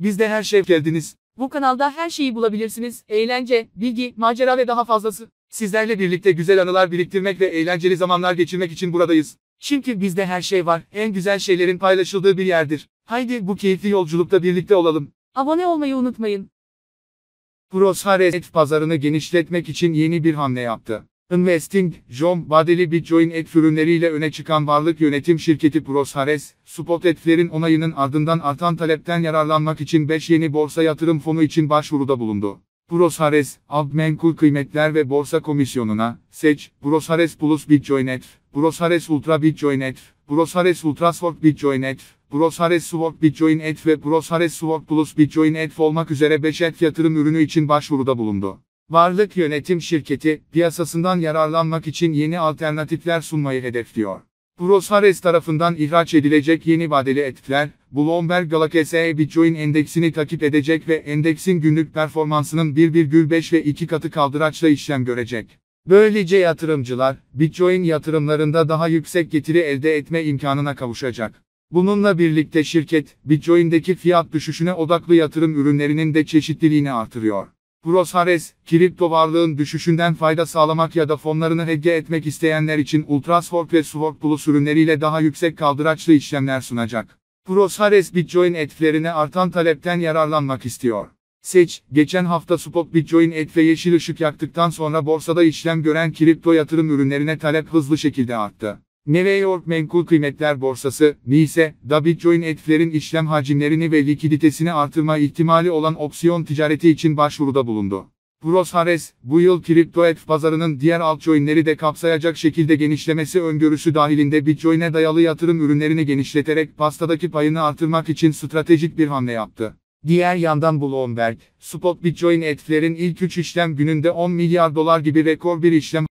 Bizde her şey geldiniz. Bu kanalda her şeyi bulabilirsiniz. Eğlence, bilgi, macera ve daha fazlası. Sizlerle birlikte güzel anılar biriktirmek ve eğlenceli zamanlar geçirmek için buradayız. Çünkü bizde her şey var. En güzel şeylerin paylaşıldığı bir yerdir. Haydi bu keyifli yolculukta birlikte olalım. Abone olmayı unutmayın. et pazarını genişletmek için yeni bir hamle yaptı. Investing, John vadeli Bitcoin et ürünleriyle öne çıkan varlık yönetim şirketi Proshares, spot etlerin onayının ardından artan talepten yararlanmak için 5 yeni borsa yatırım fonu için başvuruda bulundu. Proshares, Abmenkul Kıymetler ve Borsa Komisyonu'na, seç, Proshares Plus Bitcoin et, Proshares Ultra Bitcoin et, Proshares Ultra Swap Bitcoin et, Proshares Swap Bitcoin et ve Proshares Swap Plus Bitcoin et olmak üzere 5 et yatırım ürünü için başvuruda bulundu. Varlık Yönetim Şirketi, piyasasından yararlanmak için yeni alternatifler sunmayı hedefliyor. Roshares tarafından ihraç edilecek yeni vadeli etkiler, Bloomberg GALAXE Bitcoin endeksini takip edecek ve endeksin günlük performansının 1,5 ve 2 katı kaldıraçla işlem görecek. Böylece yatırımcılar, Bitcoin yatırımlarında daha yüksek getiri elde etme imkanına kavuşacak. Bununla birlikte şirket, Bitcoin'deki fiyat düşüşüne odaklı yatırım ürünlerinin de çeşitliliğini artırıyor. Grosares, kripto varlığın düşüşünden fayda sağlamak ya da fonlarını hedge etmek isteyenler için Ultraswap ve Swap Plus ürünleriyle daha yüksek kaldıraçlı işlemler sunacak. Grosares Bitcoin etkilerine artan talepten yararlanmak istiyor. Seç, geçen hafta spot Bitcoin et ve yeşil ışık yaktıktan sonra borsada işlem gören kripto yatırım ürünlerine talep hızlı şekilde arttı. New York Menkul Kıymetler Borsası, NISE, da Bitcoin etflerin işlem hacimlerini ve likiditesini artırma ihtimali olan opsiyon ticareti için başvuruda bulundu. Buros Hares, bu yıl kripto ETF pazarının diğer altcoin'leri de kapsayacak şekilde genişlemesi öngörüsü dahilinde Bitcoin'e dayalı yatırım ürünlerini genişleterek pastadaki payını artırmak için stratejik bir hamle yaptı. Diğer yandan Bloomberg, spot Bitcoin etkilerin ilk 3 işlem gününde 10 milyar dolar gibi rekor bir işlem